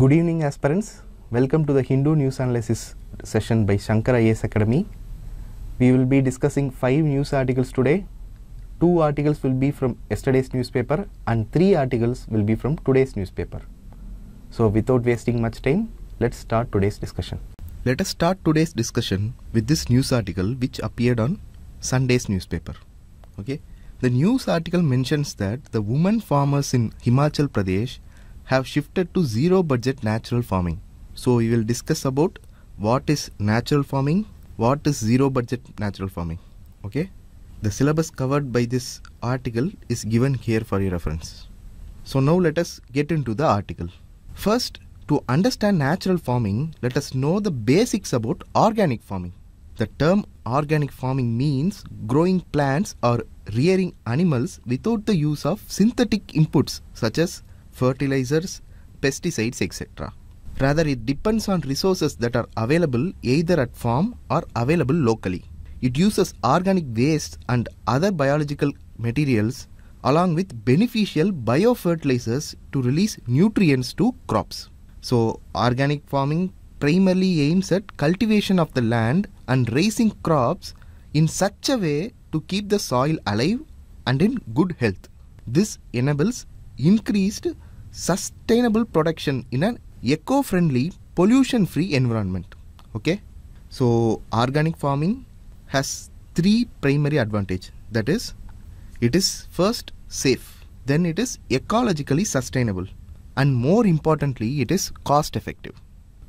Good evening aspirants. Welcome to the Hindu news analysis session by Shankara IAS Academy. We will be discussing five news articles today. Two articles will be from yesterday's newspaper and three articles will be from today's newspaper. So without wasting much time, let's start today's discussion. Let us start today's discussion with this news article which appeared on Sunday's newspaper. Okay. The news article mentions that the women farmers in Himachal Pradesh have shifted to zero budget natural farming. So we will discuss about what is natural farming, what is zero budget natural farming. Okay. The syllabus covered by this article is given here for your reference. So now let us get into the article. First, to understand natural farming, let us know the basics about organic farming. The term organic farming means growing plants or rearing animals without the use of synthetic inputs such as fertilizers, pesticides, etc. Rather, it depends on resources that are available either at farm or available locally. It uses organic waste and other biological materials along with beneficial biofertilizers to release nutrients to crops. So, organic farming primarily aims at cultivation of the land and raising crops in such a way to keep the soil alive and in good health. This enables increased sustainable production in an eco-friendly, pollution-free environment. Okay, so organic farming has three primary advantages. That is, it is first safe, then it is ecologically sustainable, and more importantly, it is cost-effective.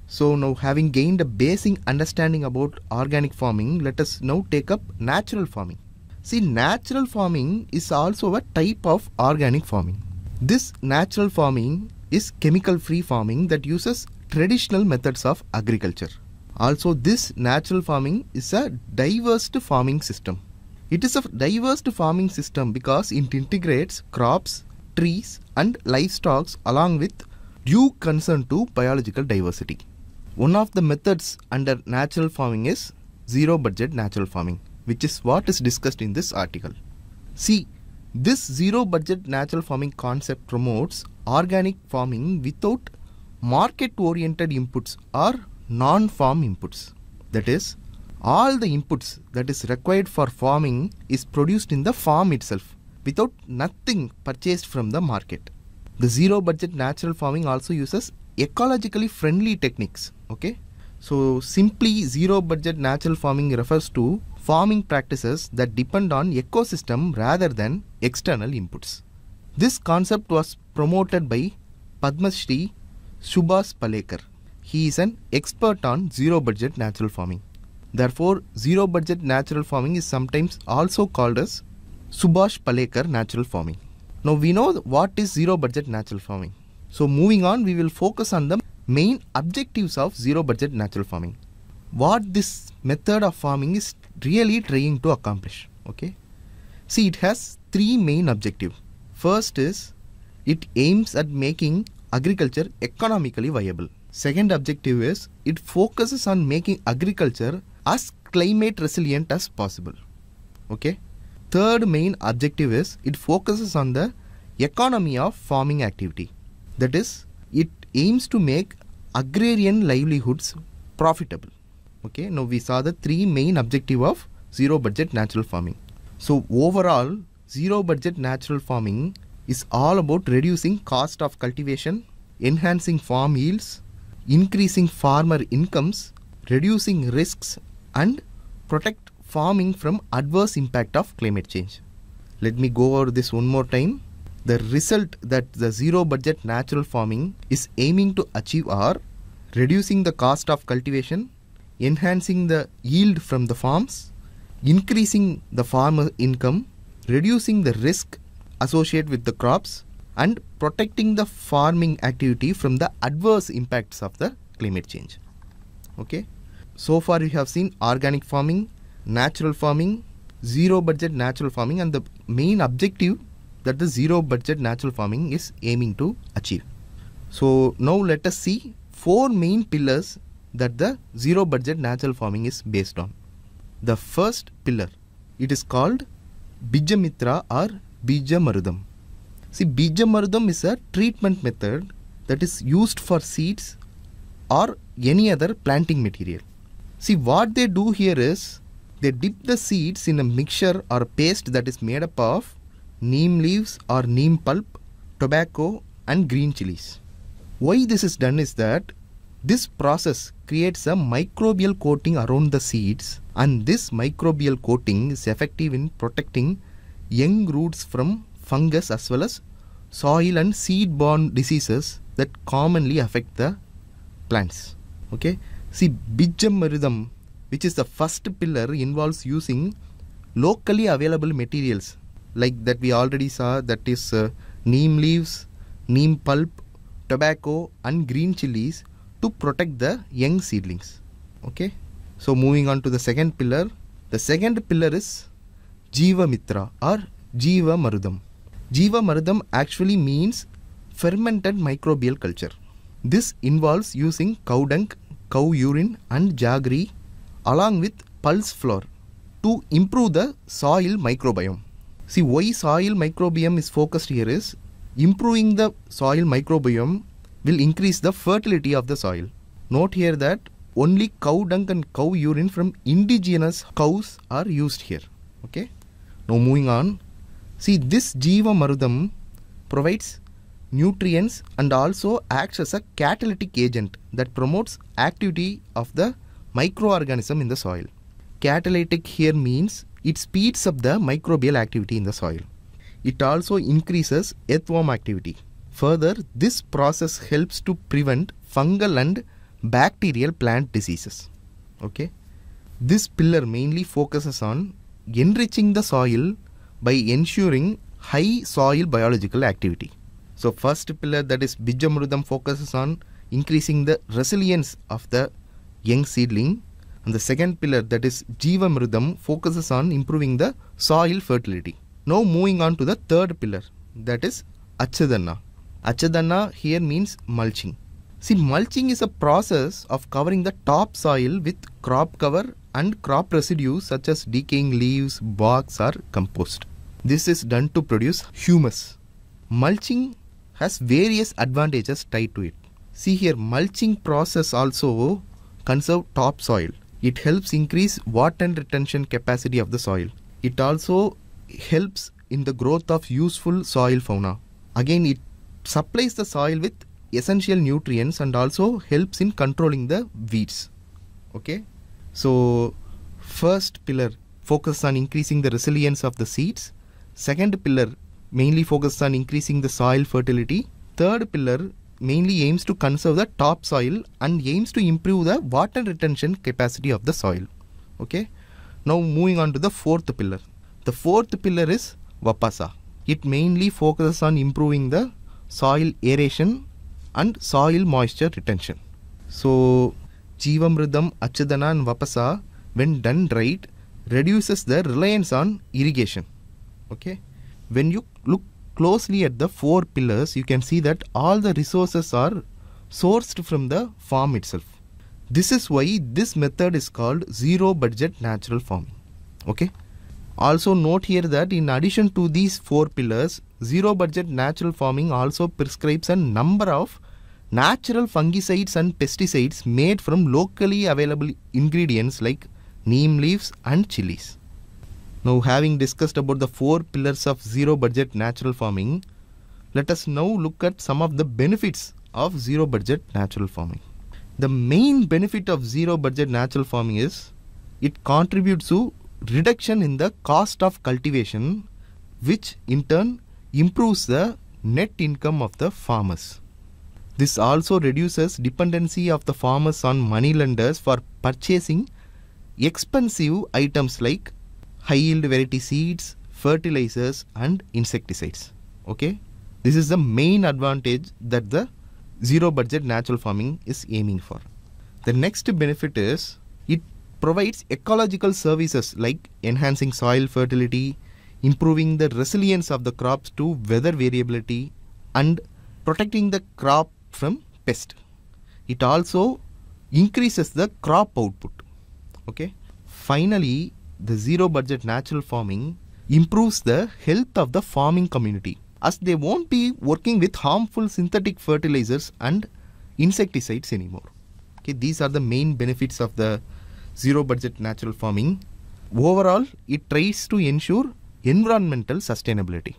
So now having gained a basic understanding about organic farming, let us now take up natural farming. See, natural farming is also a type of organic farming. This natural farming is chemical free farming that uses traditional methods of agriculture. Also, this natural farming is a diverse farming system. It is a diverse farming system because it integrates crops, trees and livestock along with due concern to biological diversity. One of the methods under natural farming is zero budget natural farming which is what is discussed in this article. See, this zero budget natural farming concept promotes organic farming without market oriented inputs or non farm inputs. That is, all the inputs that is required for farming is produced in the farm itself without nothing purchased from the market. The zero budget natural farming also uses ecologically friendly techniques. Okay, so simply zero budget natural farming refers to farming practices that depend on ecosystem rather than external inputs. This concept was promoted by Padma Shri Subhas Palekar. He is an expert on zero budget natural farming. Therefore, zero budget natural farming is sometimes also called as Subhash Palekar natural farming. Now we know what is zero budget natural farming. So moving on, we will focus on the main objectives of zero budget natural farming. What this method of farming is really trying to accomplish. Okay. See, it has three main objectives. First is it aims at making agriculture economically viable. Second objective is it focuses on making agriculture as climate resilient as possible. Okay. Third main objective is it focuses on the economy of farming activity. That is, it aims to make agrarian livelihoods profitable. Okay. Now we saw the three main objective of zero budget natural farming. So overall, Zero budget natural farming is all about reducing cost of cultivation, enhancing farm yields, increasing farmer incomes, reducing risks and protect farming from adverse impact of climate change. Let me go over this one more time. The result that the zero budget natural farming is aiming to achieve are reducing the cost of cultivation, enhancing the yield from the farms, increasing the farmer income, reducing the risk associated with the crops and protecting the farming activity from the adverse impacts of the climate change. Okay, so far we have seen organic farming, natural farming, zero budget natural farming and the main objective that the zero budget natural farming is aiming to achieve. So now let us see four main pillars that the zero budget natural farming is based on. The first pillar, it is called Bijamitra or Bijamarudam. See, Bijamarudam is a treatment method that is used for seeds or any other planting material. See, what they do here is they dip the seeds in a mixture or paste that is made up of neem leaves or neem pulp, tobacco, and green chilies. Why this is done is that this process creates a microbial coating around the seeds and this microbial coating is effective in protecting young roots from fungus as well as soil and seed borne diseases that commonly affect the plants okay see bijamarudam which is the first pillar involves using locally available materials like that we already saw that is uh, neem leaves neem pulp tobacco and green chilies to protect the young seedlings okay so moving on to the second pillar, the second pillar is Jiva Mitra or Jiva Marudam. Jiva Marudam actually means fermented microbial culture. This involves using cow dung, cow urine and jaggery along with pulse flour to improve the soil microbiome. See why soil microbiome is focused here is improving the soil microbiome will increase the fertility of the soil. Note here that only cow dung and cow urine from indigenous cows are used here. Okay. Now moving on. See this Jiva Marudam provides nutrients and also acts as a catalytic agent that promotes activity of the microorganism in the soil. Catalytic here means it speeds up the microbial activity in the soil. It also increases earthworm activity. Further, this process helps to prevent fungal and bacterial plant diseases. Okay. This pillar mainly focuses on enriching the soil by ensuring high soil biological activity. So first pillar that is Bijamrudam focuses on increasing the resilience of the young seedling and the second pillar that is Jivamrudam focuses on improving the soil fertility. Now moving on to the third pillar that is Achadanna. Achadanna here means mulching. See, mulching is a process of covering the top soil with crop cover and crop residues such as decaying leaves, barks or compost. This is done to produce humus. Mulching has various advantages tied to it. See here, mulching process also conserve top soil. It helps increase water retention capacity of the soil. It also helps in the growth of useful soil fauna. Again, it supplies the soil with essential nutrients and also helps in controlling the weeds okay so first pillar focus on increasing the resilience of the seeds second pillar mainly focuses on increasing the soil fertility third pillar mainly aims to conserve the top soil and aims to improve the water retention capacity of the soil okay now moving on to the fourth pillar the fourth pillar is vapasa it mainly focuses on improving the soil aeration and soil moisture retention. So, Jivamritam, Achadana and Vapasa, when done right, reduces the reliance on irrigation. Okay. When you look closely at the four pillars, you can see that all the resources are sourced from the farm itself. This is why this method is called zero budget natural farming. Okay. Also note here that in addition to these four pillars, zero budget natural farming also prescribes a number of natural fungicides and pesticides made from locally available ingredients like neem leaves and chilies. Now having discussed about the four pillars of zero budget natural farming, let us now look at some of the benefits of zero budget natural farming. The main benefit of zero budget natural farming is it contributes to reduction in the cost of cultivation which in turn improves the net income of the farmers. This also reduces dependency of the farmers on money lenders for purchasing expensive items like high yield variety seeds, fertilizers and insecticides. Okay? This is the main advantage that the zero budget natural farming is aiming for. The next benefit is provides ecological services like enhancing soil fertility, improving the resilience of the crops to weather variability, and protecting the crop from pest. It also increases the crop output. Okay. Finally, the zero budget natural farming improves the health of the farming community as they won't be working with harmful synthetic fertilizers and insecticides anymore. Okay, these are the main benefits of the zero budget natural farming. Overall, it tries to ensure environmental sustainability.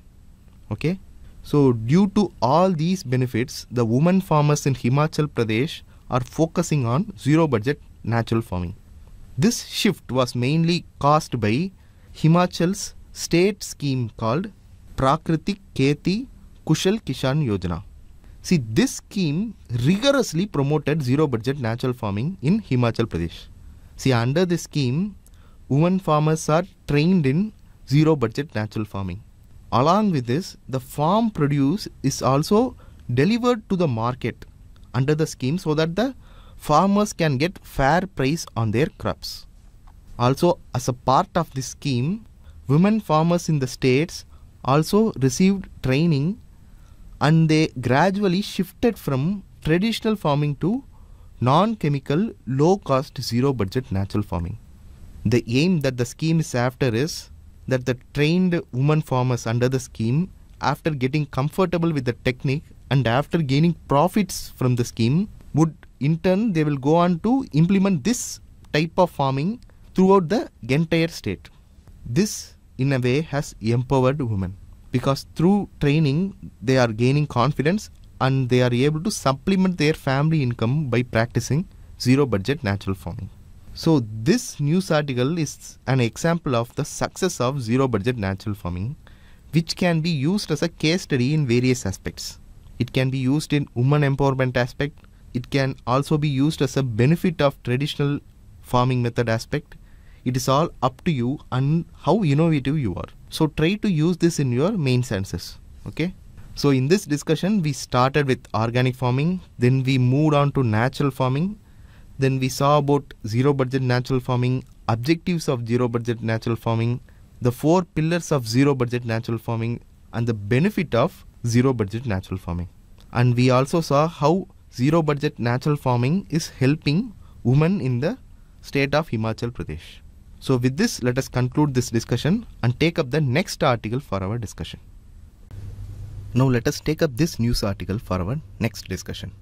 Okay, so due to all these benefits, the women farmers in Himachal Pradesh are focusing on zero budget natural farming. This shift was mainly caused by Himachal's state scheme called Prakritik Kheti Kushal Kishan Yojana. See, this scheme rigorously promoted zero budget natural farming in Himachal Pradesh. See, under this scheme, women farmers are trained in zero budget natural farming. Along with this, the farm produce is also delivered to the market under the scheme so that the farmers can get fair price on their crops. Also, as a part of this scheme, women farmers in the states also received training and they gradually shifted from traditional farming to non-chemical, low-cost, zero-budget natural farming. The aim that the scheme is after is that the trained woman farmers under the scheme, after getting comfortable with the technique and after gaining profits from the scheme, would in turn they will go on to implement this type of farming throughout the entire state. This in a way has empowered women because through training they are gaining confidence and they are able to supplement their family income by practicing zero budget natural farming. So, this news article is an example of the success of zero budget natural farming, which can be used as a case study in various aspects. It can be used in woman empowerment aspect, it can also be used as a benefit of traditional farming method aspect. It is all up to you and how innovative you are. So, try to use this in your main senses. Okay. So in this discussion, we started with organic farming, then we moved on to natural farming, then we saw about zero budget natural farming, objectives of zero budget natural farming, the four pillars of zero budget natural farming and the benefit of zero budget natural farming. And we also saw how zero budget natural farming is helping women in the state of Himachal Pradesh. So with this, let us conclude this discussion and take up the next article for our discussion. Now let us take up this news article for our next discussion.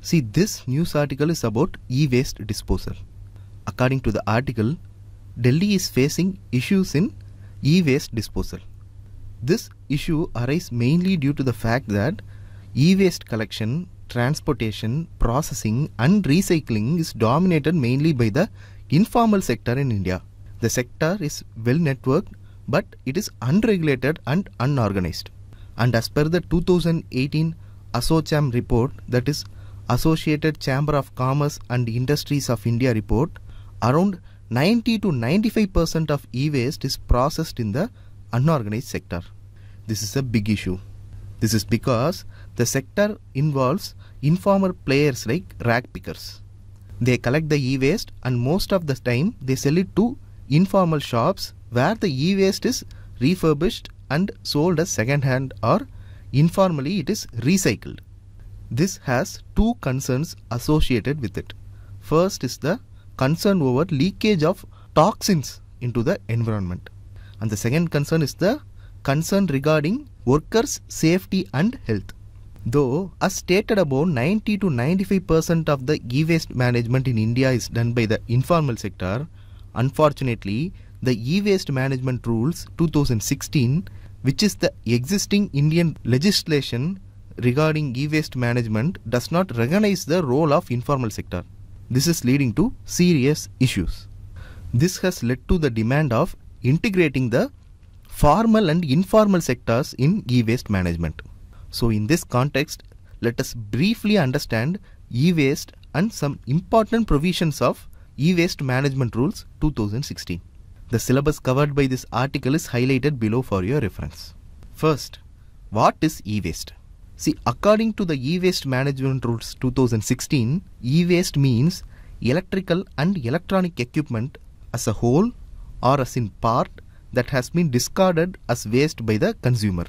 See, this news article is about e-waste disposal. According to the article, Delhi is facing issues in e-waste disposal. This issue arises mainly due to the fact that e-waste collection, transportation, processing and recycling is dominated mainly by the informal sector in India. The sector is well networked but it is unregulated and unorganized and as per the 2018 ASOCHAM report that is Associated Chamber of Commerce and Industries of India report around 90 to 95% of e-waste is processed in the unorganized sector. This is a big issue. This is because the sector involves informal players like rag pickers. They collect the e-waste and most of the time they sell it to informal shops where the e-waste is refurbished and sold as second hand or informally it is recycled. This has two concerns associated with it. First is the concern over leakage of toxins into the environment. And the second concern is the concern regarding workers' safety and health. Though, as stated above, 90 to 95% of the e-waste management in India is done by the informal sector. Unfortunately, the e-waste management rules 2016 which is the existing Indian legislation regarding e-waste management does not recognize the role of informal sector. This is leading to serious issues. This has led to the demand of integrating the formal and informal sectors in e-waste management. So in this context, let us briefly understand e-waste and some important provisions of e-waste management rules 2016. The syllabus covered by this article is highlighted below for your reference. First, what is e-waste? See, according to the e-waste management rules 2016, e-waste means electrical and electronic equipment as a whole or as in part that has been discarded as waste by the consumer.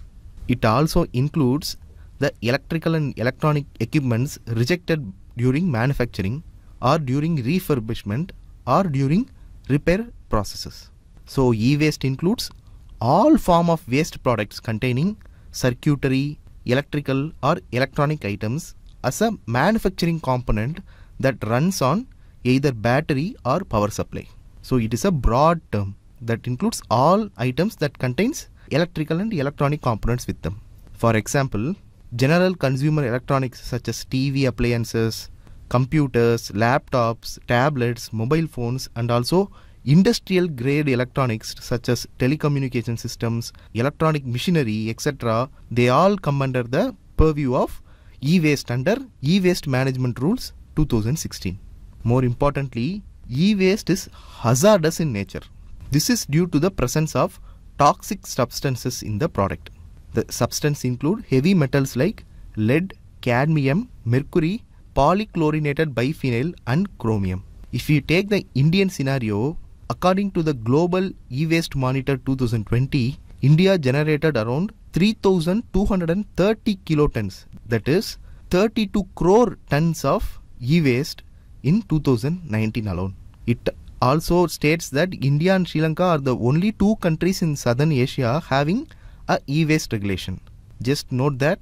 It also includes the electrical and electronic equipments rejected during manufacturing or during refurbishment or during repair processes. So e-waste includes all form of waste products containing circuitry, electrical or electronic items as a manufacturing component that runs on either battery or power supply. So it is a broad term that includes all items that contains electrical and electronic components with them. For example, general consumer electronics such as TV appliances, computers, laptops, tablets, mobile phones and also Industrial grade electronics such as telecommunication systems, electronic machinery, etc., they all come under the purview of e-waste under e-waste management rules 2016. More importantly, e-waste is hazardous in nature. This is due to the presence of toxic substances in the product. The substances include heavy metals like lead, cadmium, mercury, polychlorinated biphenyl and chromium. If you take the Indian scenario, According to the Global E-Waste Monitor 2020, India generated around 3,230 kilotons, that is 32 crore tons of e-waste in 2019 alone. It also states that India and Sri Lanka are the only two countries in southern Asia having a e-waste regulation. Just note that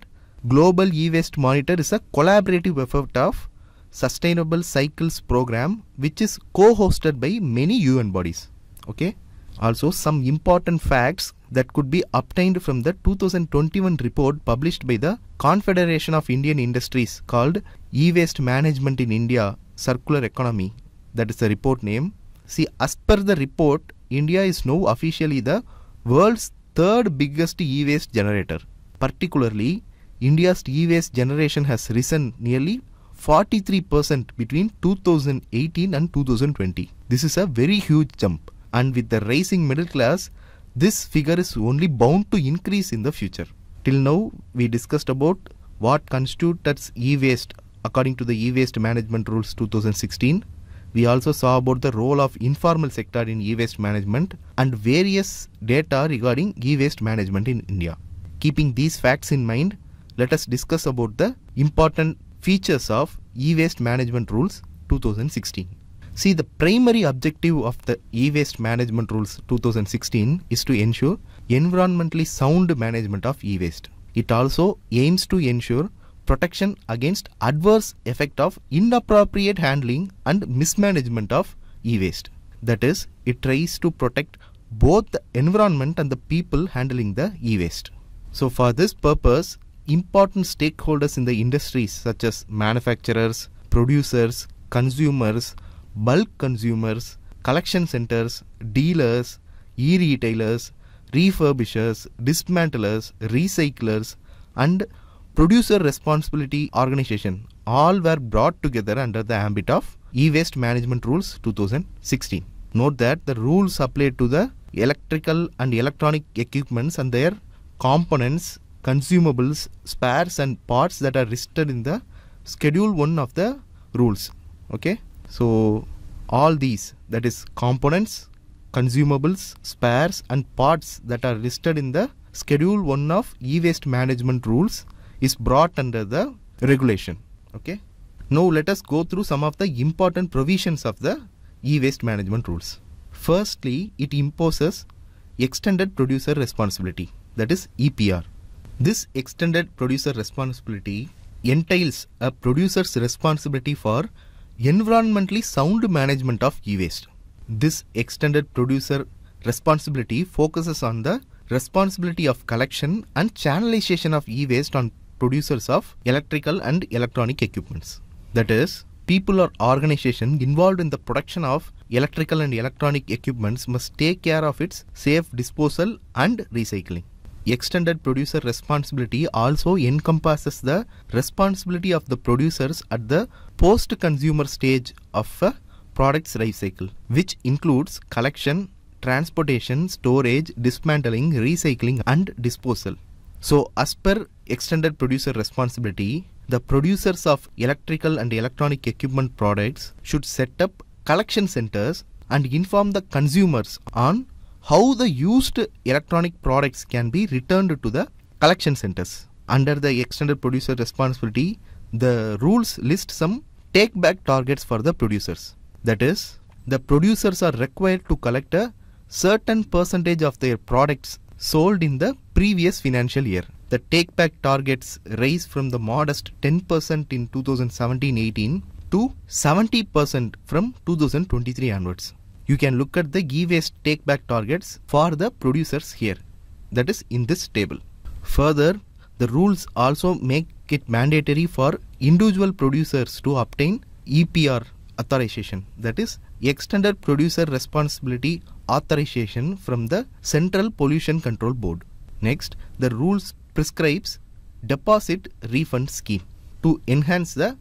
Global E-Waste Monitor is a collaborative effort of Sustainable Cycles program which is co-hosted by many UN bodies. Okay. Also some important facts that could be obtained from the 2021 report published by the Confederation of Indian Industries called E-Waste Management in India Circular Economy. That is the report name. See as per the report India is now officially the world's third biggest e-waste generator. Particularly India's e-waste generation has risen nearly 43% between 2018 and 2020. This is a very huge jump and with the rising middle class, this figure is only bound to increase in the future. Till now, we discussed about what constitutes e-waste according to the e-waste management rules 2016. We also saw about the role of informal sector in e-waste management and various data regarding e-waste management in India. Keeping these facts in mind, let us discuss about the important Features of E-Waste Management Rules 2016 See, the primary objective of the e-waste management rules 2016 is to ensure environmentally sound management of e-waste. It also aims to ensure protection against adverse effect of inappropriate handling and mismanagement of e-waste. That is, it tries to protect both the environment and the people handling the e-waste. So for this purpose, important stakeholders in the industries such as manufacturers, producers, consumers, bulk consumers, collection centers, dealers, e-retailers, refurbishers, dismantlers, recyclers and producer responsibility organization all were brought together under the ambit of e-waste management rules 2016. Note that the rules apply to the electrical and electronic equipments and their components consumables, spares and parts that are listed in the schedule 1 of the rules. Okay. So all these that is components, consumables, spares and parts that are listed in the schedule 1 of e-waste management rules is brought under the regulation. Okay. Now let us go through some of the important provisions of the e-waste management rules. Firstly, it imposes extended producer responsibility that is EPR. This extended producer responsibility entails a producer's responsibility for environmentally sound management of e-waste. This extended producer responsibility focuses on the responsibility of collection and channelization of e-waste on producers of electrical and electronic equipments. That is, people or organization involved in the production of electrical and electronic equipments must take care of its safe disposal and recycling extended producer responsibility also encompasses the responsibility of the producers at the post consumer stage of a product's life cycle, which includes collection, transportation, storage, dismantling, recycling, and disposal. So, as per extended producer responsibility, the producers of electrical and electronic equipment products should set up collection centers and inform the consumers on how the used electronic products can be returned to the collection centers. Under the extended producer responsibility, the rules list some take back targets for the producers. That is, the producers are required to collect a certain percentage of their products sold in the previous financial year. The take back targets raise from the modest 10% in 2017 18 to 70% from 2023 onwards you can look at the e-waste take back targets for the producers here that is in this table. Further, the rules also make it mandatory for individual producers to obtain EPR authorization that is extended producer responsibility authorization from the Central Pollution Control Board. Next, the rules prescribes deposit refund scheme to enhance the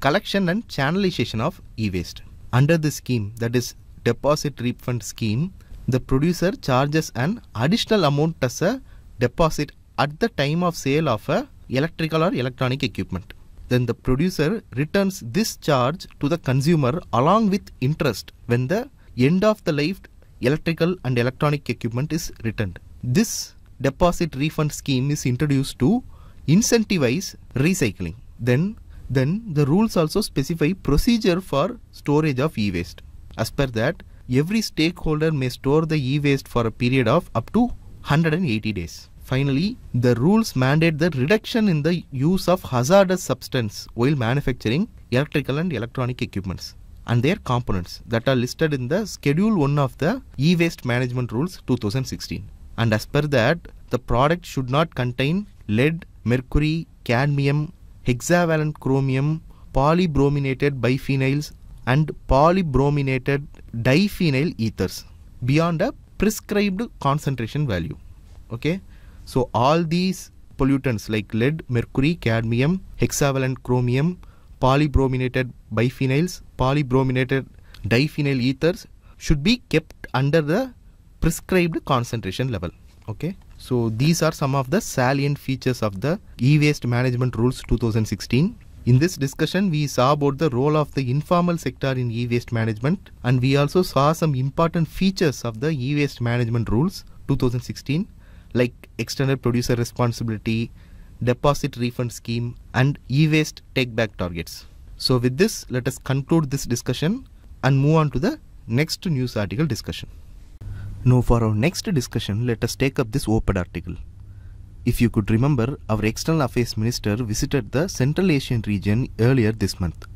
collection and channelization of e-waste. Under this scheme that is deposit refund scheme, the producer charges an additional amount as a deposit at the time of sale of a electrical or electronic equipment. Then the producer returns this charge to the consumer along with interest when the end of the life electrical and electronic equipment is returned. This deposit refund scheme is introduced to incentivize recycling. Then, then the rules also specify procedure for storage of e-waste. As per that, every stakeholder may store the e-waste for a period of up to 180 days. Finally, the rules mandate the reduction in the use of hazardous substance while manufacturing electrical and electronic equipments and their components that are listed in the Schedule 1 of the E-Waste Management Rules 2016. And as per that, the product should not contain lead, mercury, cadmium, hexavalent chromium, polybrominated biphenyls, and polybrominated diphenyl ethers beyond a prescribed concentration value. Okay, so all these pollutants like lead, mercury, cadmium, hexavalent chromium, polybrominated biphenyls, polybrominated diphenyl ethers should be kept under the prescribed concentration level. Okay, so these are some of the salient features of the e-waste management rules 2016. In this discussion, we saw about the role of the informal sector in e-waste management and we also saw some important features of the e-waste management rules 2016 like extended producer responsibility, deposit refund scheme and e-waste take back targets. So with this, let us conclude this discussion and move on to the next news article discussion. Now for our next discussion, let us take up this open article. If you could remember, our External Affairs Minister visited the Central Asian region earlier this month.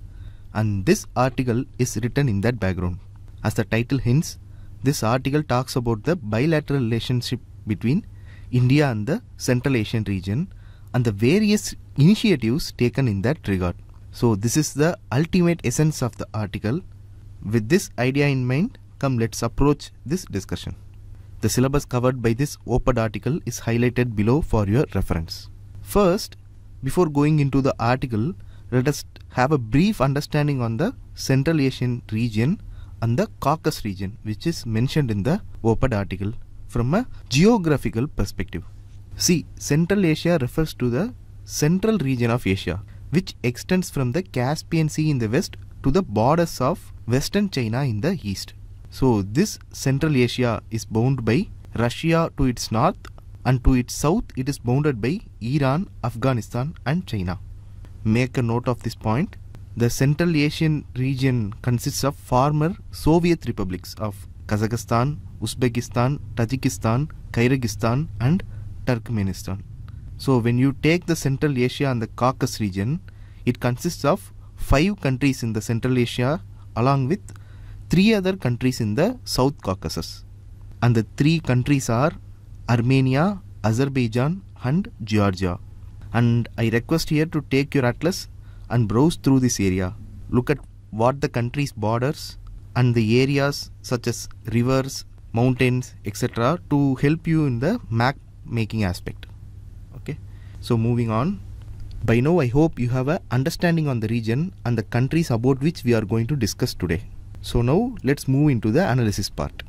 And this article is written in that background. As the title hints, this article talks about the bilateral relationship between India and the Central Asian region and the various initiatives taken in that regard. So this is the ultimate essence of the article. With this idea in mind, come let's approach this discussion. The syllabus covered by this OPAD article is highlighted below for your reference. First, before going into the article, let us have a brief understanding on the Central Asian region and the Caucasus region which is mentioned in the OPAD article from a geographical perspective. See, Central Asia refers to the central region of Asia which extends from the Caspian Sea in the west to the borders of western China in the east. So this Central Asia is bound by Russia to its north and to its south it is bounded by Iran, Afghanistan and China. Make a note of this point. The Central Asian region consists of former Soviet republics of Kazakhstan, Uzbekistan, Tajikistan, Kyrgyzstan and Turkmenistan. So when you take the Central Asia and the Caucasus region, it consists of five countries in the Central Asia along with three other countries in the South Caucasus. And the three countries are Armenia, Azerbaijan, and Georgia. And I request here to take your atlas and browse through this area. Look at what the countries borders and the areas such as rivers, mountains, etc. to help you in the map making aspect. Okay, so moving on. By now, I hope you have a understanding on the region and the countries about which we are going to discuss today. So now let's move into the analysis part.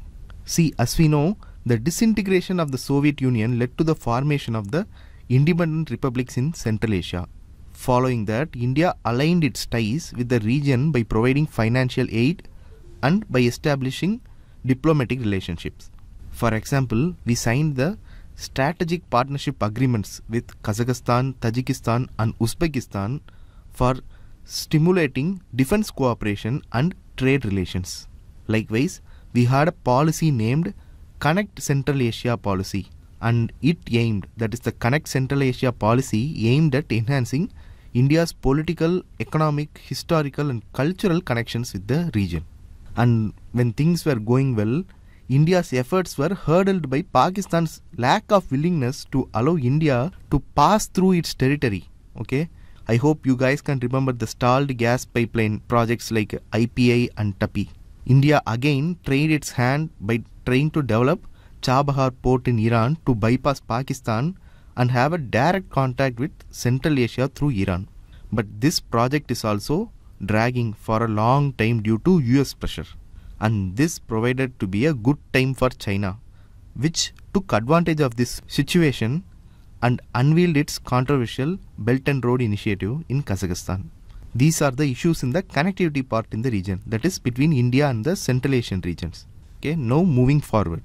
See, as we know, the disintegration of the Soviet Union led to the formation of the independent republics in Central Asia. Following that, India aligned its ties with the region by providing financial aid and by establishing diplomatic relationships. For example, we signed the strategic partnership agreements with Kazakhstan, Tajikistan and Uzbekistan for stimulating defense cooperation and trade relations. Likewise, we had a policy named Connect Central Asia Policy and it aimed, that is the Connect Central Asia Policy aimed at enhancing India's political, economic, historical and cultural connections with the region. And when things were going well, India's efforts were hurdled by Pakistan's lack of willingness to allow India to pass through its territory. Okay, I hope you guys can remember the stalled gas pipeline projects like IPA and TAPI. India again tried its hand by trying to develop Chabahar port in Iran to bypass Pakistan and have a direct contact with Central Asia through Iran. But this project is also dragging for a long time due to US pressure. And this provided to be a good time for China, which took advantage of this situation and unveiled its controversial Belt and Road Initiative in Kazakhstan. These are the issues in the connectivity part in the region, that is between India and the Central Asian regions. Okay, now moving forward.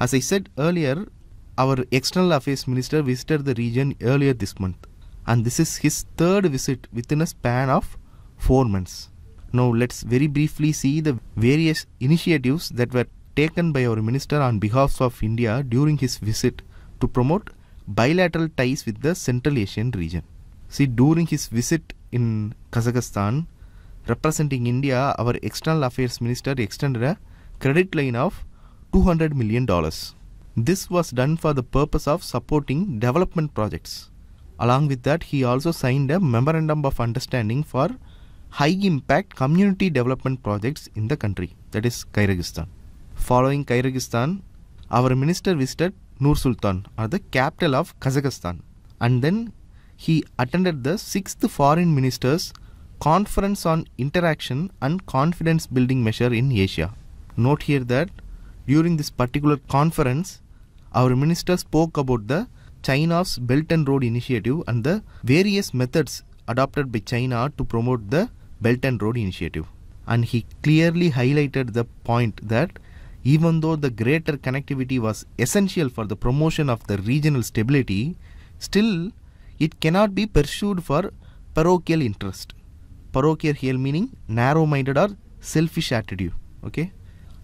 As I said earlier, our external affairs minister visited the region earlier this month, and this is his third visit within a span of four months. Now, let's very briefly see the various initiatives that were taken by our minister on behalf of India during his visit to promote bilateral ties with the Central Asian region. See, during his visit in Kazakhstan, representing India, our External Affairs Minister extended a credit line of $200 million. This was done for the purpose of supporting development projects. Along with that, he also signed a Memorandum of Understanding for high impact community development projects in the country, that is Kyrgyzstan. Following Kyrgyzstan, our minister visited Nur Sultan or the capital of Kazakhstan and then he attended the 6th Foreign Ministers Conference on Interaction and Confidence Building Measure in Asia. Note here that during this particular conference, our minister spoke about the China's Belt and Road Initiative and the various methods adopted by China to promote the Belt and Road Initiative. And he clearly highlighted the point that even though the greater connectivity was essential for the promotion of the regional stability, still it cannot be pursued for parochial interest. Parochial here meaning narrow-minded or selfish attitude. Okay.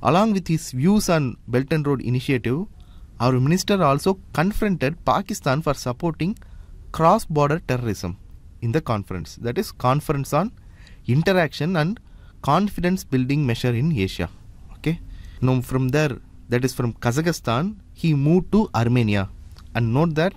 Along with his views on Belt and Road initiative, our minister also confronted Pakistan for supporting cross-border terrorism in the conference. That is conference on interaction and confidence building measure in Asia. Now, from there, that is from Kazakhstan, he moved to Armenia. And note that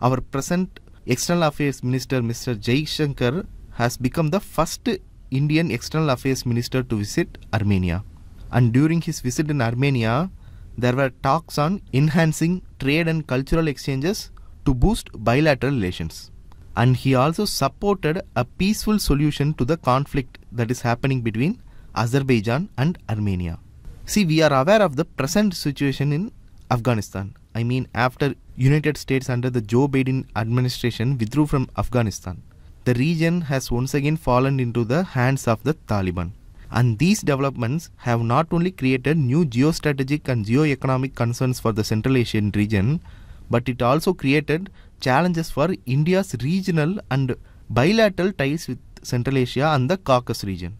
our present External Affairs Minister, Mr. Jay Shankar, has become the first Indian External Affairs Minister to visit Armenia. And during his visit in Armenia, there were talks on enhancing trade and cultural exchanges to boost bilateral relations. And he also supported a peaceful solution to the conflict that is happening between Azerbaijan and Armenia. See, we are aware of the present situation in Afghanistan. I mean, after United States under the Joe Biden administration withdrew from Afghanistan, the region has once again fallen into the hands of the Taliban. And these developments have not only created new geostrategic and geoeconomic concerns for the Central Asian region, but it also created challenges for India's regional and bilateral ties with Central Asia and the Caucasus region.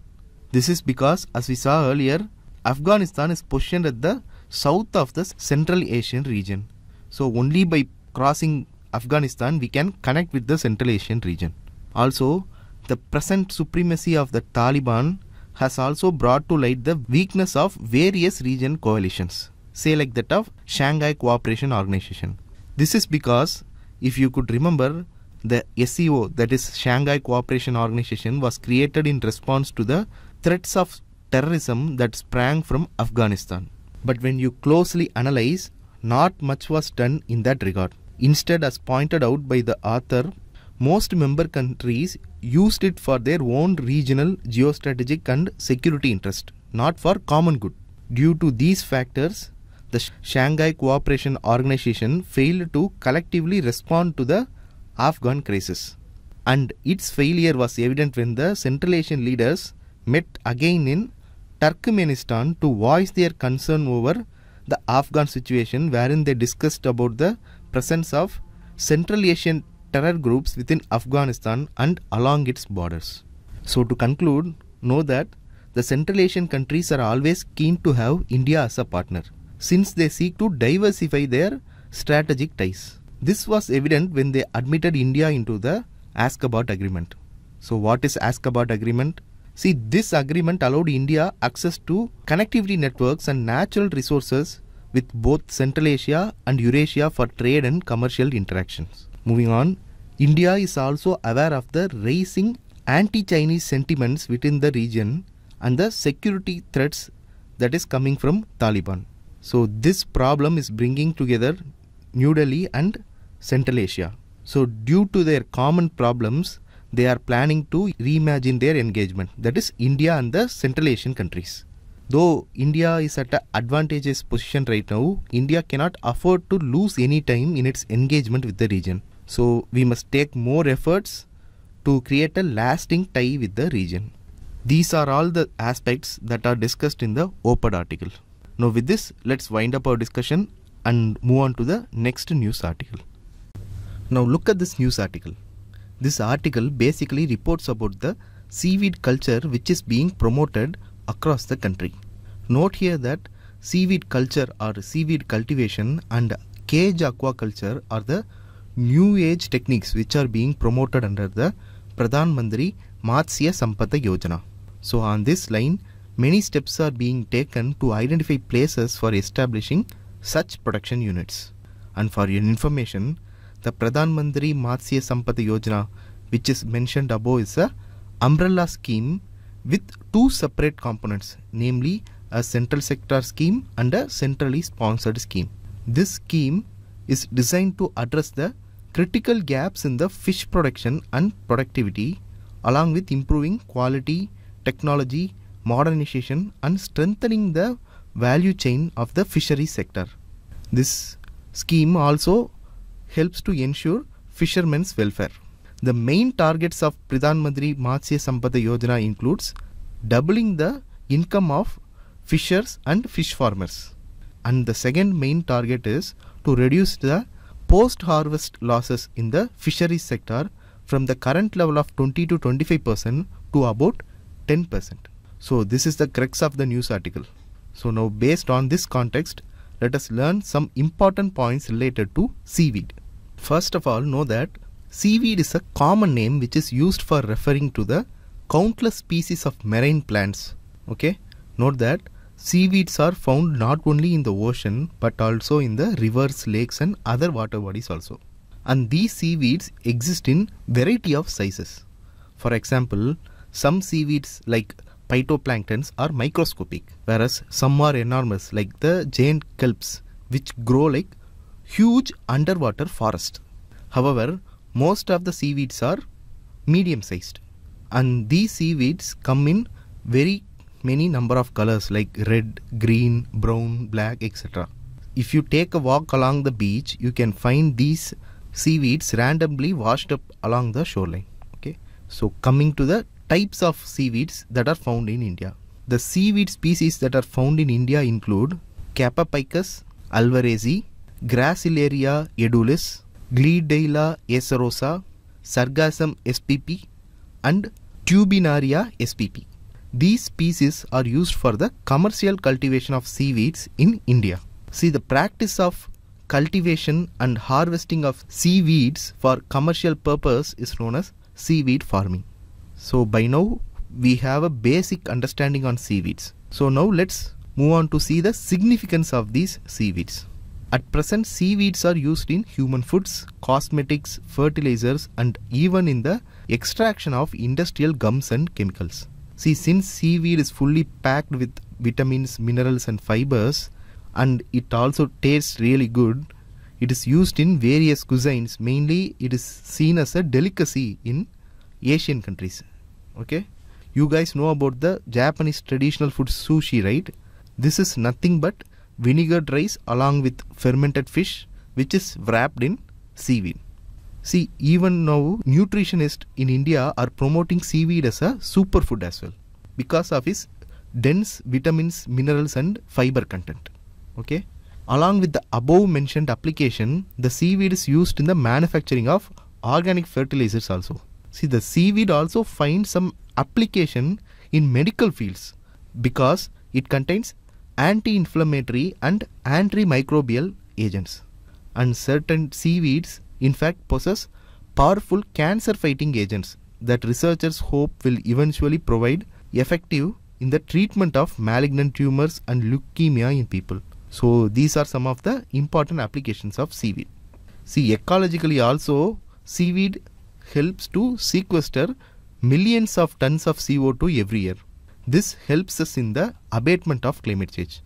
This is because, as we saw earlier, Afghanistan is positioned at the south of the Central Asian region. So only by crossing Afghanistan we can connect with the Central Asian region. Also, the present supremacy of the Taliban has also brought to light the weakness of various region coalitions, say like that of Shanghai Cooperation Organization. This is because, if you could remember, the SEO, that is Shanghai Cooperation Organization, was created in response to the threats of terrorism that sprang from Afghanistan. But when you closely analyze, not much was done in that regard. Instead, as pointed out by the author, most member countries used it for their own regional geostrategic and security interest, not for common good. Due to these factors, the Shanghai Cooperation Organization failed to collectively respond to the Afghan crisis. And its failure was evident when the Central Asian leaders met again in Turkmenistan to voice their concern over the Afghan situation, wherein they discussed about the presence of Central Asian terror groups within Afghanistan and along its borders. So, to conclude, know that the Central Asian countries are always keen to have India as a partner, since they seek to diversify their strategic ties. This was evident when they admitted India into the Askabot Agreement. So, what is Askabot Agreement? See, this agreement allowed India access to connectivity networks and natural resources with both Central Asia and Eurasia for trade and commercial interactions. Moving on, India is also aware of the rising anti Chinese sentiments within the region and the security threats that is coming from Taliban. So, this problem is bringing together New Delhi and Central Asia. So, due to their common problems, they are planning to reimagine their engagement, that is, India and the Central Asian countries. Though India is at an advantageous position right now, India cannot afford to lose any time in its engagement with the region. So, we must take more efforts to create a lasting tie with the region. These are all the aspects that are discussed in the OPED article. Now, with this, let's wind up our discussion and move on to the next news article. Now, look at this news article. This article basically reports about the seaweed culture which is being promoted across the country. Note here that seaweed culture or seaweed cultivation and cage aquaculture are the new age techniques which are being promoted under the Pradhan Mandri Matsya Sampada Yojana. So on this line, many steps are being taken to identify places for establishing such production units. And for your information, the Pradhan Mantri Matsya Sampada Yojana, which is mentioned above, is a umbrella scheme with two separate components, namely a central sector scheme and a centrally sponsored scheme. This scheme is designed to address the critical gaps in the fish production and productivity along with improving quality, technology, modernization and strengthening the value chain of the fishery sector. This scheme also helps to ensure fishermen's welfare. The main targets of Pradhan Mantri Matsya Sampada Yojana includes doubling the income of fishers and fish farmers. And the second main target is to reduce the post-harvest losses in the fisheries sector from the current level of 20 to 25 percent to about 10 percent. So this is the crux of the news article. So now based on this context, let us learn some important points related to seaweed. First of all, know that seaweed is a common name which is used for referring to the countless species of marine plants. Okay, note that seaweeds are found not only in the ocean but also in the rivers, lakes, and other water bodies also. And these seaweeds exist in variety of sizes. For example, some seaweeds like phytoplanktons are microscopic, whereas some are enormous, like the giant kelps, which grow like huge underwater forest. However, most of the seaweeds are medium sized and these seaweeds come in very many number of colors like red, green, brown, black, etc. If you take a walk along the beach, you can find these seaweeds randomly washed up along the shoreline. Okay, so coming to the types of seaweeds that are found in India. The seaweed species that are found in India include Capapicus alvarezii. Gracilaria edulis, Gledaila acerosa, Sargassum spp and Tubinaria spp. These species are used for the commercial cultivation of seaweeds in India. See the practice of cultivation and harvesting of seaweeds for commercial purpose is known as seaweed farming. So by now we have a basic understanding on seaweeds. So now let's move on to see the significance of these seaweeds. At present, seaweeds are used in human foods, cosmetics, fertilizers, and even in the extraction of industrial gums and chemicals. See, since seaweed is fully packed with vitamins, minerals, and fibers, and it also tastes really good, it is used in various cuisines. Mainly, it is seen as a delicacy in Asian countries. Okay, you guys know about the Japanese traditional food sushi, right? This is nothing but vinegar rice along with fermented fish which is wrapped in seaweed. See, even now nutritionists in India are promoting seaweed as a superfood as well because of its dense vitamins, minerals and fiber content. Okay. Along with the above mentioned application, the seaweed is used in the manufacturing of organic fertilizers also. See, the seaweed also finds some application in medical fields because it contains anti-inflammatory and antimicrobial agents. And certain seaweeds in fact possess powerful cancer fighting agents that researchers hope will eventually provide effective in the treatment of malignant tumors and leukemia in people. So these are some of the important applications of seaweed. See ecologically also seaweed helps to sequester millions of tons of CO2 every year. This helps us in the abatement of climate change.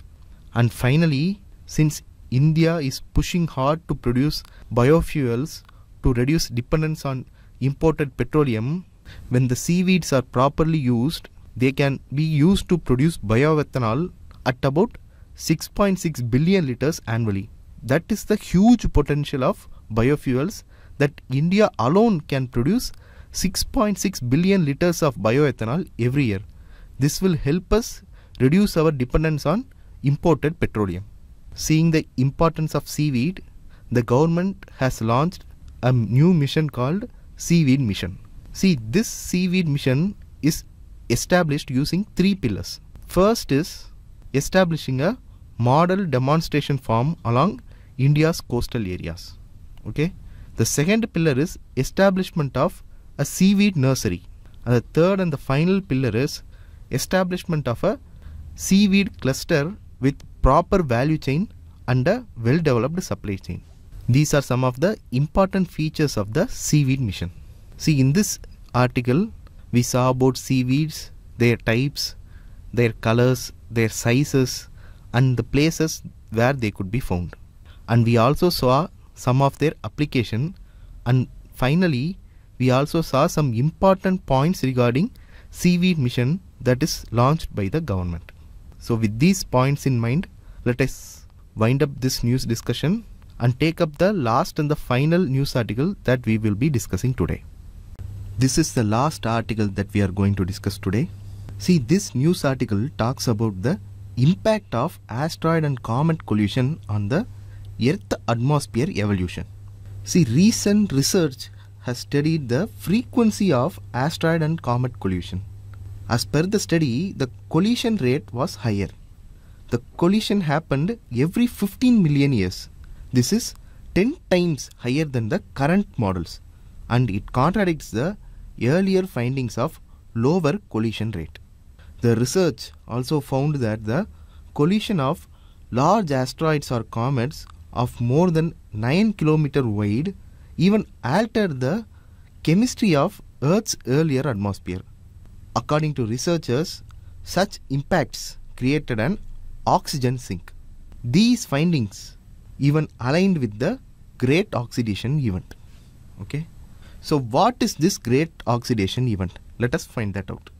And finally, since India is pushing hard to produce biofuels to reduce dependence on imported petroleum, when the seaweeds are properly used, they can be used to produce bioethanol at about 6.6 billion liters annually. That is the huge potential of biofuels that India alone can produce 6.6 billion liters of bioethanol every year. This will help us reduce our dependence on imported petroleum. Seeing the importance of seaweed, the government has launched a new mission called Seaweed Mission. See, this seaweed mission is established using three pillars. First is establishing a model demonstration farm along India's coastal areas. Okay. The second pillar is establishment of a seaweed nursery. And the third and the final pillar is establishment of a seaweed cluster with proper value chain and a well-developed supply chain. These are some of the important features of the seaweed mission. See in this article we saw about seaweeds, their types, their colors, their sizes and the places where they could be found. And we also saw some of their application and finally we also saw some important points regarding seaweed mission that is launched by the government. So with these points in mind, let us wind up this news discussion and take up the last and the final news article that we will be discussing today. This is the last article that we are going to discuss today. See, this news article talks about the impact of asteroid and comet collision on the Earth atmosphere evolution. See, recent research has studied the frequency of asteroid and comet collision. As per the study, the collision rate was higher. The collision happened every 15 million years. This is 10 times higher than the current models and it contradicts the earlier findings of lower collision rate. The research also found that the collision of large asteroids or comets of more than 9 km wide even altered the chemistry of Earth's earlier atmosphere. According to researchers, such impacts created an oxygen sink. These findings even aligned with the great oxidation event. Okay. So what is this great oxidation event? Let us find that out.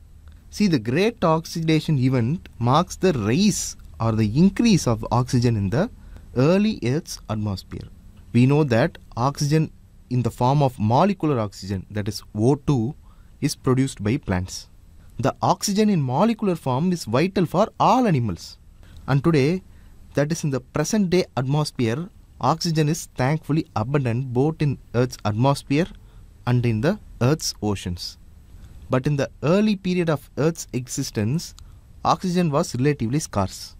See the great oxidation event marks the rise or the increase of oxygen in the early Earth's atmosphere. We know that oxygen in the form of molecular oxygen that is O2 is produced by plants. The oxygen in molecular form is vital for all animals. And today, that is in the present day atmosphere, oxygen is thankfully abundant both in Earth's atmosphere and in the Earth's oceans. But in the early period of Earth's existence, oxygen was relatively scarce.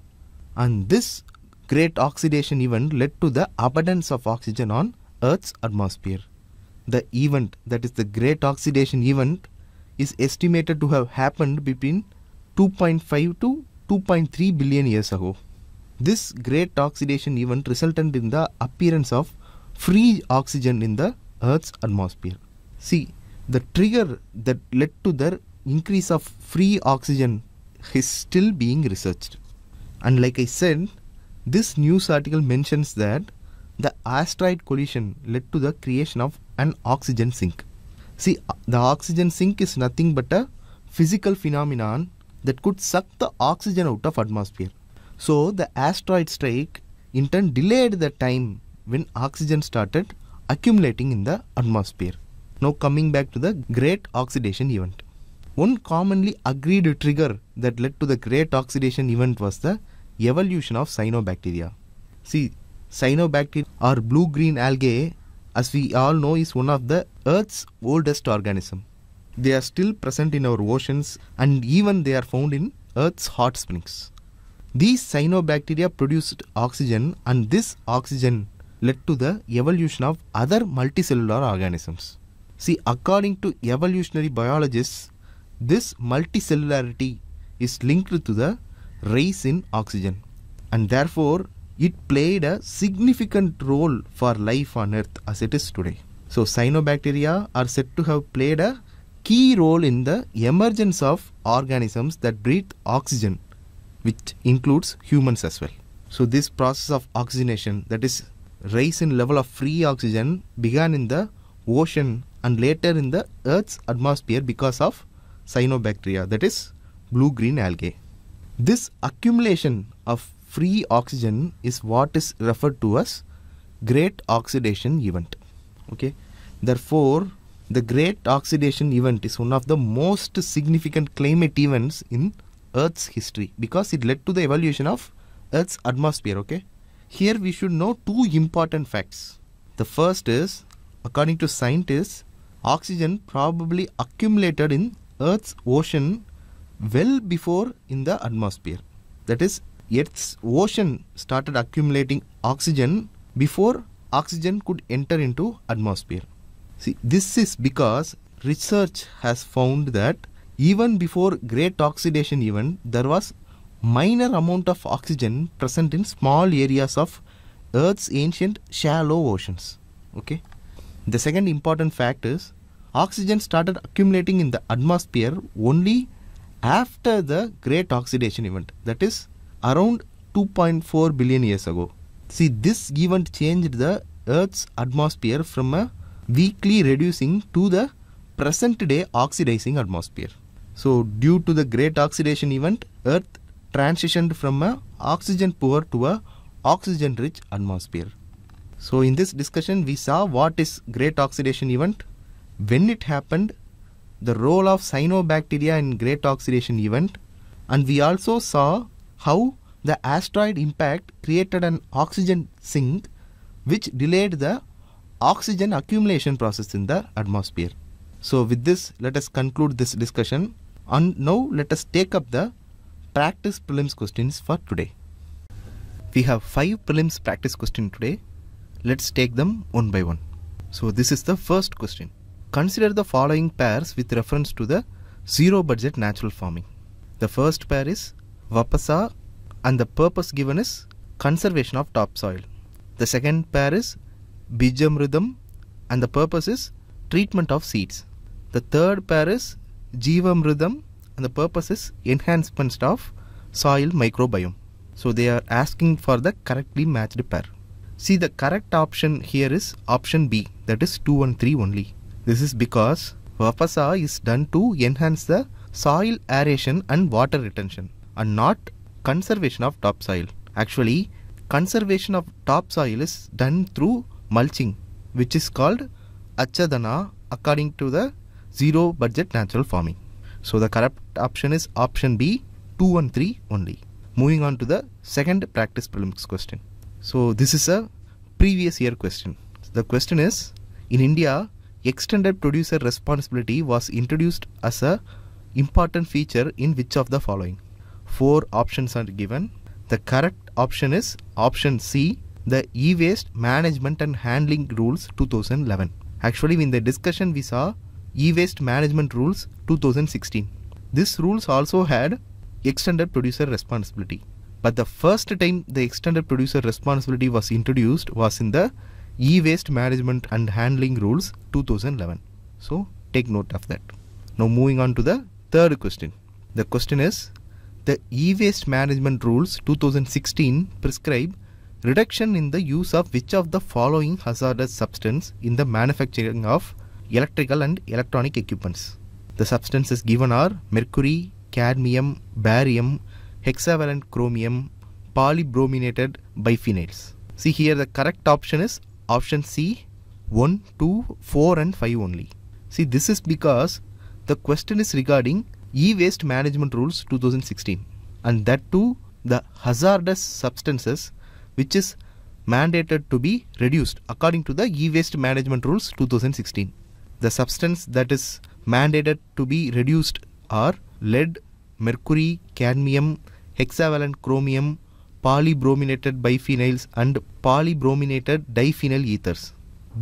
And this great oxidation event led to the abundance of oxygen on Earth's atmosphere. The event, that is the great oxidation event, is estimated to have happened between 2.5 to 2.3 billion years ago. This great oxidation event resulted in the appearance of free oxygen in the Earth's atmosphere. See, the trigger that led to the increase of free oxygen is still being researched. And like I said, this news article mentions that the asteroid collision led to the creation of an oxygen sink. See, the oxygen sink is nothing but a physical phenomenon that could suck the oxygen out of atmosphere. So the asteroid strike in turn delayed the time when oxygen started accumulating in the atmosphere. Now coming back to the Great Oxidation Event. One commonly agreed trigger that led to the Great Oxidation Event was the evolution of cyanobacteria. See, cyanobacteria or blue-green algae as we all know is one of the Earth's oldest organism. They are still present in our oceans and even they are found in Earth's hot springs. These cyanobacteria produced oxygen and this oxygen led to the evolution of other multicellular organisms. See, according to evolutionary biologists, this multicellularity is linked to the rise in oxygen and therefore it played a significant role for life on Earth as it is today. So, cyanobacteria are said to have played a key role in the emergence of organisms that breathe oxygen, which includes humans as well. So, this process of oxygenation, that is, rise in level of free oxygen, began in the ocean and later in the Earth's atmosphere because of cyanobacteria, that is, blue green algae. This accumulation of free oxygen is what is referred to as great oxidation event. Okay. Therefore, the great oxidation event is one of the most significant climate events in Earth's history because it led to the evolution of Earth's atmosphere. Okay. Here we should know two important facts. The first is, according to scientists, oxygen probably accumulated in Earth's ocean well before in the atmosphere. That is Earth's ocean started accumulating oxygen before oxygen could enter into atmosphere. See, this is because research has found that even before great oxidation event, there was minor amount of oxygen present in small areas of Earth's ancient shallow oceans. Okay. The second important fact is oxygen started accumulating in the atmosphere only after the great oxidation event that is around 2.4 billion years ago. See, this event changed the Earth's atmosphere from a weakly reducing to the present day oxidizing atmosphere. So, due to the great oxidation event, Earth transitioned from a oxygen poor to a oxygen rich atmosphere. So, in this discussion, we saw what is great oxidation event, when it happened, the role of cyanobacteria in great oxidation event, and we also saw how the asteroid impact created an oxygen sink which delayed the oxygen accumulation process in the atmosphere. So with this let us conclude this discussion and now let us take up the practice prelims questions for today. We have 5 prelims practice question today. Let's take them one by one. So this is the first question. Consider the following pairs with reference to the zero budget natural farming. The first pair is Vapasa and the purpose given is conservation of topsoil. The second pair is rhythm and the purpose is treatment of seeds. The third pair is rhythm and the purpose is enhancement of soil microbiome. So they are asking for the correctly matched pair. See the correct option here is option B that is 2 and 3 only. This is because Vapasa is done to enhance the soil aeration and water retention and not conservation of topsoil. Actually, conservation of topsoil is done through mulching, which is called achadana according to the zero budget natural farming. So the correct option is option B, 2 and 3 only. Moving on to the second practice prelims question. So this is a previous year question. The question is, in India, extended producer responsibility was introduced as a important feature in which of the following? four options are given. The correct option is option C, the e-waste management and handling rules 2011. Actually, in the discussion we saw e-waste management rules 2016. This rules also had extended producer responsibility. But the first time the extended producer responsibility was introduced was in the e-waste management and handling rules 2011. So take note of that. Now moving on to the third question. The question is the e-waste management rules 2016 prescribe reduction in the use of which of the following hazardous substance in the manufacturing of electrical and electronic equipments. The substances given are mercury, cadmium, barium, hexavalent chromium, polybrominated biphenyls. See here the correct option is option C 1, 2, 4 and 5 only. See this is because the question is regarding e-waste management rules 2016 and that too the hazardous substances which is mandated to be reduced according to the e-waste management rules 2016 the substance that is mandated to be reduced are lead mercury cadmium hexavalent chromium polybrominated biphenyls and polybrominated diphenyl ethers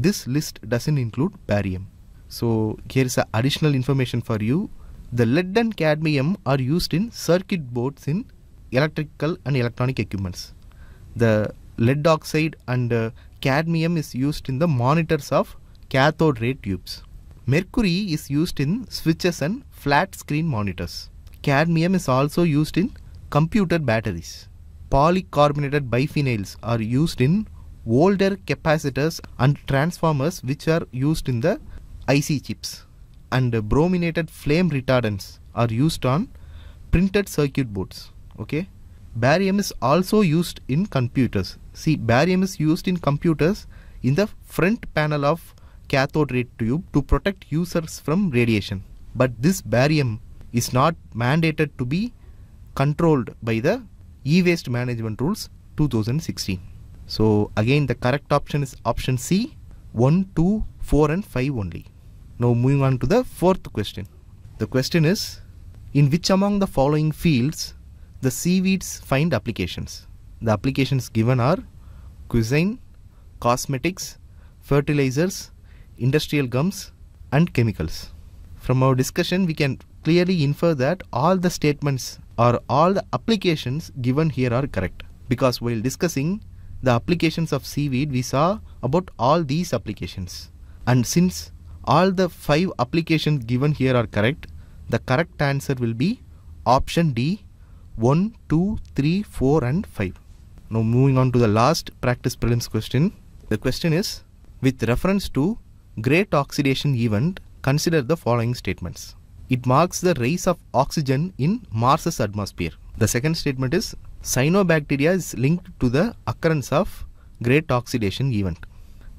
this list doesn't include barium so here is additional information for you the lead and cadmium are used in circuit boards in electrical and electronic equipments. The lead oxide and uh, cadmium is used in the monitors of cathode ray tubes. Mercury is used in switches and flat screen monitors. Cadmium is also used in computer batteries. Polycarbonated biphenyls are used in older capacitors and transformers which are used in the IC chips and brominated flame retardants are used on printed circuit boards okay barium is also used in computers see barium is used in computers in the front panel of cathode ray tube to protect users from radiation but this barium is not mandated to be controlled by the e-waste management rules 2016 so again the correct option is option c 1 2 4 and 5 only now moving on to the fourth question. The question is, in which among the following fields the seaweeds find applications? The applications given are cuisine, cosmetics, fertilizers, industrial gums and chemicals. From our discussion, we can clearly infer that all the statements or all the applications given here are correct. Because while discussing the applications of seaweed, we saw about all these applications. And since all the five applications given here are correct, the correct answer will be option D 1, 2, 3, 4 and 5. Now moving on to the last practice prelims question. The question is with reference to great oxidation event consider the following statements. It marks the rise of oxygen in Mars's atmosphere. The second statement is cyanobacteria is linked to the occurrence of great oxidation event.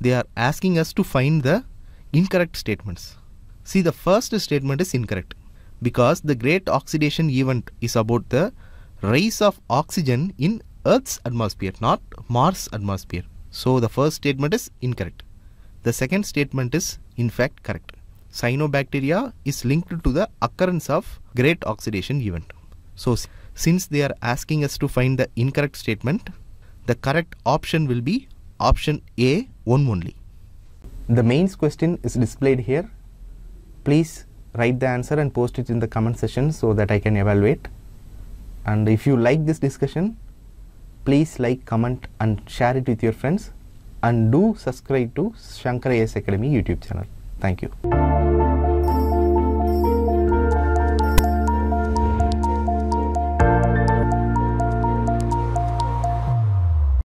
They are asking us to find the incorrect statements. See, the first statement is incorrect because the great oxidation event is about the rise of oxygen in Earth's atmosphere, not Mars' atmosphere. So, the first statement is incorrect. The second statement is in fact correct. Cyanobacteria is linked to the occurrence of great oxidation event. So, since they are asking us to find the incorrect statement, the correct option will be option A, one only. The mains question is displayed here. Please write the answer and post it in the comment section so that I can evaluate. And if you like this discussion, please like, comment and share it with your friends and do subscribe to Shankar AS Academy YouTube channel. Thank you.